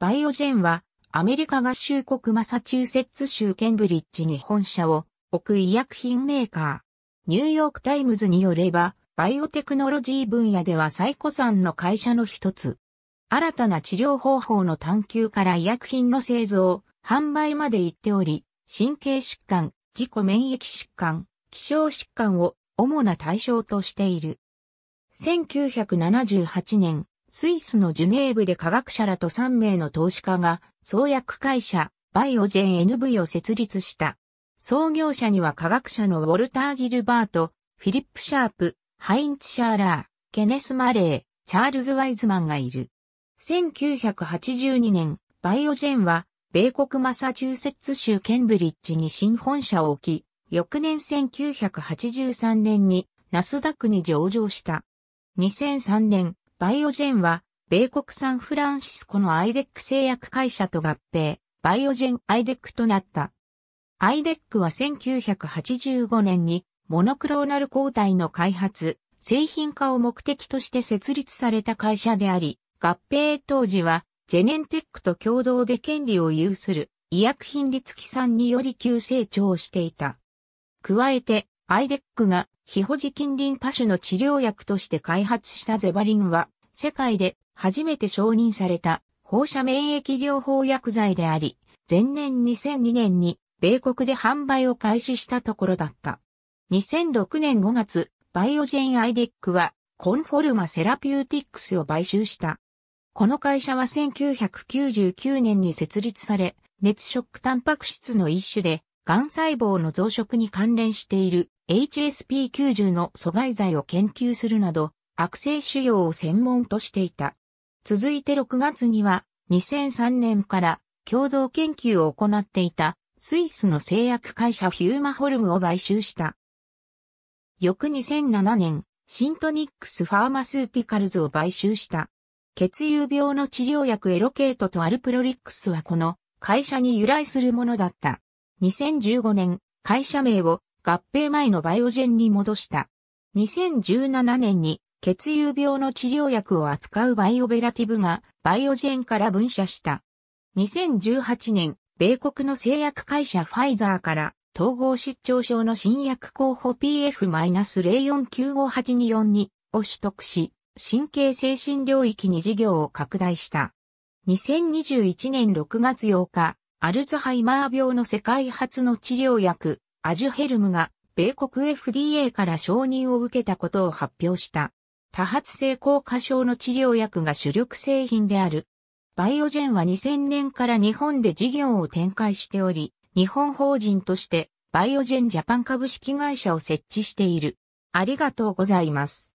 バイオジェンは、アメリカ合衆国マサチューセッツ州ケンブリッジに本社を置く医薬品メーカー。ニューヨークタイムズによれば、バイオテクノロジー分野では最古産の会社の一つ。新たな治療方法の探求から医薬品の製造、販売まで行っており、神経疾患、自己免疫疾患、気象疾患を主な対象としている。1978年、スイスのジュネーブで科学者らと3名の投資家が創薬会社バイオジェン NV を設立した。創業者には科学者のウォルター・ギルバート、フィリップ・シャープ、ハインツ・シャーラー、ケネス・マレー、チャールズ・ワイズマンがいる。1982年、バイオジェンは、米国マサチューセッツ州ケンブリッジに新本社を置き、翌年1983年にナスダックに上場した。2003年、バイオジェンは、米国サンフランシスコのアイデック製薬会社と合併、バイオジェンアイデックとなった。アイデックは1985年に、モノクローナル抗体の開発、製品化を目的として設立された会社であり、合併当時は、ジェネンテックと共同で権利を有する医薬品立機産により急成長していた。加えて、アイデックが非保持近隣ンパ種の治療薬として開発したゼバリンは、世界で初めて承認された放射免疫療法薬剤であり、前年2002年に米国で販売を開始したところだった。2006年5月、バイオジェンアイデックはコンフォルマセラピューティックスを買収した。この会社は1999年に設立され、熱クタンパク質の一種で、癌細胞の増殖に関連している HSP90 の阻害剤を研究するなど、悪性腫瘍を専門としていた。続いて6月には2003年から共同研究を行っていたスイスの製薬会社ヒューマホルムを買収した。翌2007年、シントニックスファーマスーティカルズを買収した。血友病の治療薬エロケートとアルプロリックスはこの会社に由来するものだった。2015年、会社名を合併前のバイオジェンに戻した。2017年に血友病の治療薬を扱うバイオベラティブがバイオジェンから分社した。2018年、米国の製薬会社ファイザーから統合失調症の新薬候補 PF-04958242 を取得し、神経精神領域に事業を拡大した。2021年6月8日、アルツハイマー病の世界初の治療薬、アジュヘルムが米国 FDA から承認を受けたことを発表した。多発性硬化症の治療薬が主力製品である。バイオジェンは2000年から日本で事業を展開しており、日本法人としてバイオジェンジャパン株式会社を設置している。ありがとうございます。